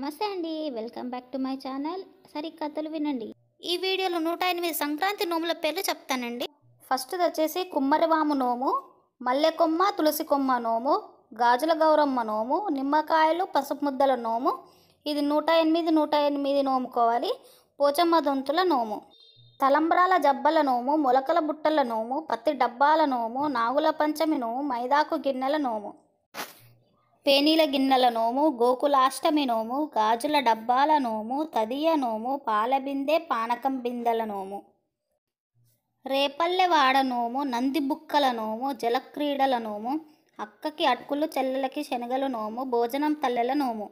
నమస్తే అండి welcome back to my channel సరే కథలు వినండి ఈ వీడియోలో నూట ఎనిమిది సంక్రాంతి నోముల పేర్లు చెప్తానండి ఫస్ట్ది వచ్చేసి కుమ్మరివాము నోము మల్లెకొమ్మ తులసి కొమ్మ నోము గాజుల గౌరమ్మ నోము నిమ్మకాయలు పసుపు ముద్దల నోము ఇది నూట ఎనిమిది నూట ఎనిమిది నోముకోవాలి పోచమ్మ దొంతుల నోము తలంబ్రాల జబ్బల నోము మొలకల బుట్టల నోము పత్తి డబ్బాల నోము నాగుల పంచమి నోము మైదాకు గిన్నెల నోము పేనీల గిన్నెల నోము గోకులాష్టమి నోము గాజుల డబ్బాల నోము తదియ నోము పాలబిందే పానకం బిందెల నోము రేపల్లెవాడ నోము నంది బుక్కల నోము జలక్రీడల నోము అక్కకి అటుకులు చెల్లెలకి శనగల నోము భోజనం తల్లెల నోము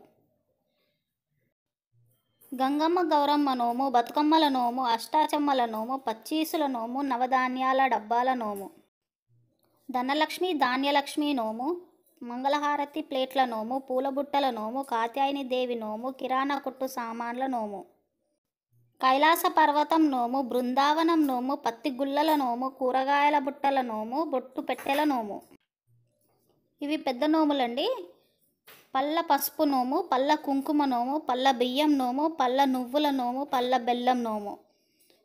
గంగమ్మ గౌరమ్మ నోము బతుకమ్మల నోము అష్టాచమ్మల నోము పచ్చీసుల నోము నవధాన్యాల డబ్బాల నోము ధనలక్ష్మి ధాన్యలక్ష్మి నోము మంగళహారతి ప్లేట్ల నోము పూలబుట్టల నోము కాత్యాయని దేవి నోము కిరాణా కొట్టు సామాన్ల నోము కైలాస పర్వతం నోము బృందావనం నోము పత్తి గుల్లల నోము కూరగాయల బుట్టల నోము బొట్టు పెట్టెల నోము ఇవి పెద్ద నోములండి పళ్ళ పసుపు నోము పళ్ళ కుంకుమ నోము పళ్ళ బియ్యం నోము పళ్ళ నువ్వుల నోము పళ్ళ బెల్లం నోము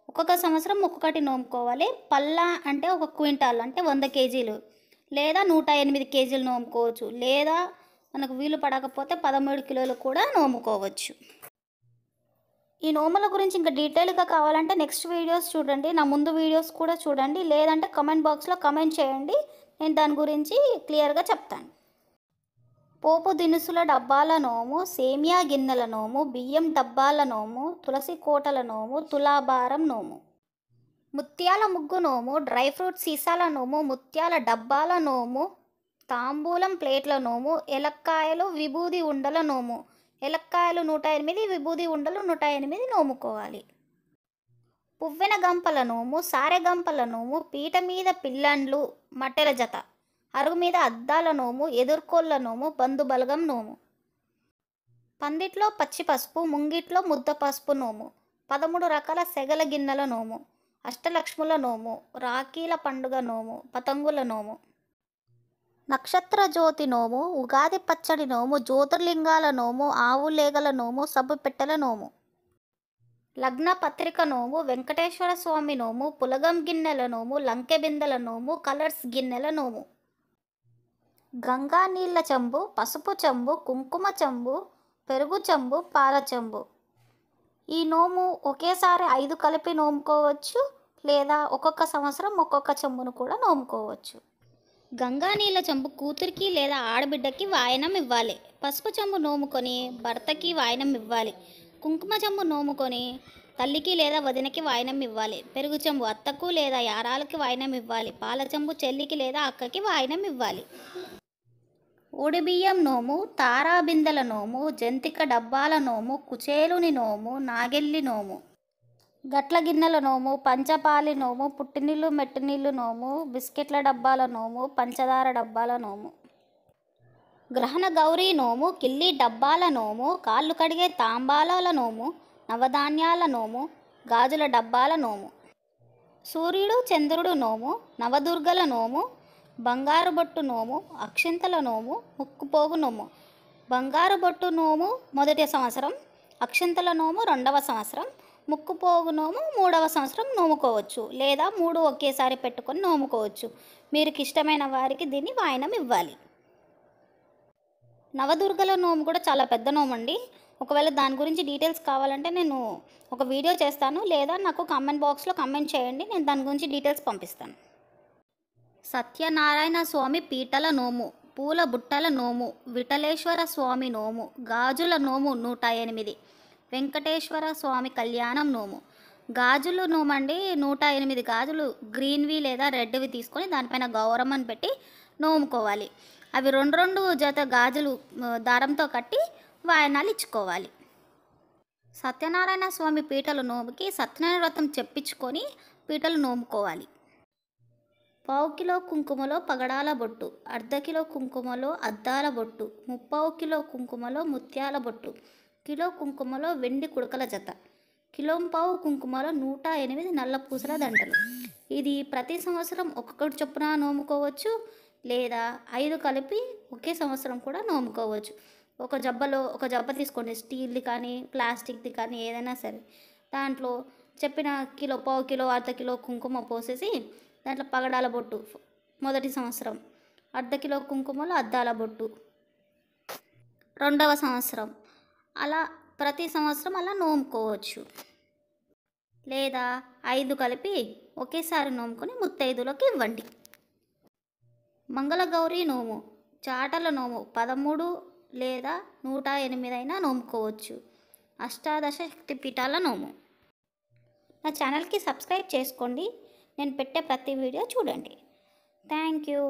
ఒక్కొక్క సంవత్సరం ఒక్కొక్కటి నోముకోవాలి పళ్ళ అంటే ఒక క్వింటాల్ అంటే వంద కేజీలు లేదా నూట ఎనిమిది కేజీలు నోముకోవచ్చు లేదా మనకు వీలు పడకపోతే పదమూడు కిలోలు కూడా నోముకోవచ్చు ఈ నోముల గురించి ఇంకా డీటెయిల్గా కావాలంటే నెక్స్ట్ వీడియోస్ చూడండి నా ముందు వీడియోస్ కూడా చూడండి లేదంటే కమెంట్ బాక్స్లో కమెంట్ చేయండి నేను దాని గురించి క్లియర్గా చెప్తాను పోపు దినుసుల డబ్బాల నోము సేమియా గిన్నెల నోము బియ్యం డబ్బాల నోము తులసి కోటల నోము తులాభారం నోము ముత్యాల ముగ్గు నోము డ్రై ఫ్రూట్ సీసాల నోము ముత్యాల డబ్బాల నోము తాంబూలం ప్లేట్ల నోము ఎలక్కాయలు విభూది ఉండల నోము ఎలక్కాయలు నూట ఎనిమిది విభూది ఉండలు నూట ఎనిమిది నోముకోవాలి పువ్వెన గంపల నోము సారెగంపల గంపల నోము పీట మీద పిల్లండ్లు మట్టెల జత అరుగు మీద అద్దాల నోము ఎదుర్కోళ్ళ నోము బంధుబలగం నోము పందిట్లో పచ్చి పసుపు ముంగిట్లో ముద్ద పసుపు నోము పదమూడు రకాల సెగల గిన్నెల నోము అష్టలక్ష్ముల నోము రాఖీల పండుగ నోము పతంగుల నోము నక్షత్ర జ్యోతి నోము ఉగాది పచ్చడి నోము జ్యోతిర్లింగాల నోము ఆవులేగల నోము సబ్బు పెట్టెల నోము లగ్న పత్రిక నోము వెంకటేశ్వర స్వామి నోము పులగం గిన్నెల నోము లంకె బిందెల నోము కలర్స్ గిన్నెల నోము గంగా నీళ్ళ చంబు పసుపు చంబు కుంకుమ చంబు పెరుగు చంబు పాల చంబు ఈ నోము ఒకేసారి ఐదు కలిపి నోముకోవచ్చు లేదా ఒక్కొక్క సంవత్సరం ఒక్కొక్క చెంబును కూడా నోముకోవచ్చు గంగా నీళ్ళ చెంబు కూతురికి లేదా ఆడబిడ్డకి వాయనం ఇవ్వాలి పసుపు చెంబు నోముకొని భర్తకి వాయనం ఇవ్వాలి కుంకుమ చెంబు నోముకొని తల్లికి లేదా వదినకి వాయనం ఇవ్వాలి పెరుగు చెంబు అత్తకు లేదా యారాలకి వాయనం ఇవ్వాలి పాల చెంబు చెల్లికి లేదా అక్కకి వాయనం ఇవ్వాలి ఉడిబియ్యం నోము తారాబిందెల నోము జంతిక డబ్బాల నోము కుచేలుని నోము నాగెల్లి నోము గట్ల గిన్నెల నోము పంచపాలి నోము పుట్టినీళ్ళు మెట్టినీళ్ళు నోము బిస్కెట్ల డబ్బాల నోము పంచదార డబ్బాల నోము గ్రహణ గౌరీ నోము కిల్లి డబ్బాల నోము కాళ్ళు కడిగే తాంబాలాల నోము నవధాన్యాల నోము గాజుల డబ్బాల నోము సూర్యుడు చంద్రుడు నోము నవదుర్గల నోము బంగారు బొట్టు నోము అక్షింతల నోము ముక్కుపోగు నోము బంగారు బొట్టు నోము మొదటి సంవత్సరం అక్షింతల నోము రెండవ సంవత్సరం ముక్కుపోగు నోము మూడవ సంవత్సరం నోముకోవచ్చు లేదా మూడు ఒకేసారి పెట్టుకొని నోముకోవచ్చు మీరు ఇష్టమైన వారికి దీన్ని వాయనం ఇవ్వాలి నవదుర్గల నోము కూడా చాలా పెద్ద నోము అండి ఒకవేళ దాని గురించి డీటెయిల్స్ కావాలంటే నేను ఒక వీడియో చేస్తాను లేదా నాకు కామెంట్ బాక్స్లో కామెంట్ చేయండి నేను దాని గురించి డీటెయిల్స్ పంపిస్తాను సత్యనారాయణ స్వామి పీటల నోము పూల బుట్టల నోము విఠలేశ్వర స్వామి నోము గాజుల నోము నూట ఎనిమిది వెంకటేశ్వర స్వామి కళ్యాణం నోము గాజులు నోమండి నూట ఎనిమిది గాజులు గ్రీన్వి లేదా రెడ్వి తీసుకొని దానిపైన గౌరమ్మని పెట్టి నోముకోవాలి అవి రెండు రెండు జత గాజులు దారంతో కట్టి వాయనాలు ఇచ్చుకోవాలి సత్యనారాయణ స్వామి పీటలు నోముకి సత్యనారాయణ వ్రతం చెప్పించుకొని పీటలు నోముకోవాలి పావు కిలో కుంకుమలో పగడాల బొట్టు అర్ధ కిలో కుంకుమలో అద్దాల బొట్టు ముప్పావు కిలో కుంకుమలో ముత్యాల బొట్టు కిలో కుంకుమలో వెండి కుడకల జత కిలోంపావు కుంకుమలో నూట ఎనిమిది నల్ల పూసల దండలు ఇది ప్రతి సంవత్సరం ఒక్కొక్కటి చొప్పున నోముకోవచ్చు లేదా ఐదు కలిపి ఒకే సంవత్సరం కూడా నోముకోవచ్చు ఒక జబ్బలో ఒక జబ్బ తీసుకోండి స్టీల్ది కానీ ప్లాస్టిక్ది కానీ ఏదైనా సరే దాంట్లో చెప్పిన కిలో పావు కిలో అర్ధ కిలో కుంకుమ పోసేసి దాంట్లో పగడాల బొట్టు మొదటి సంవత్సరం అర్ధ కిలో కుంకుమలు అద్దాల బొట్టు రెండవ సంవత్సరం అలా ప్రతి సంవత్సరం అలా నోముకోవచ్చు లేదా ఐదు కలిపి ఒకేసారి నోముకొని ముత్తైదులోకి ఇవ్వండి మంగళగౌరీ నోము చాటల నోము పదమూడు లేదా నూట ఎనిమిదైనా నోముకోవచ్చు అష్టాదశ శక్తిపీఠాల నోము నా ఛానల్కి సబ్స్క్రైబ్ చేసుకోండి నేను పెట్టే ప్రతి వీడియో చూడండి థ్యాంక్ యూ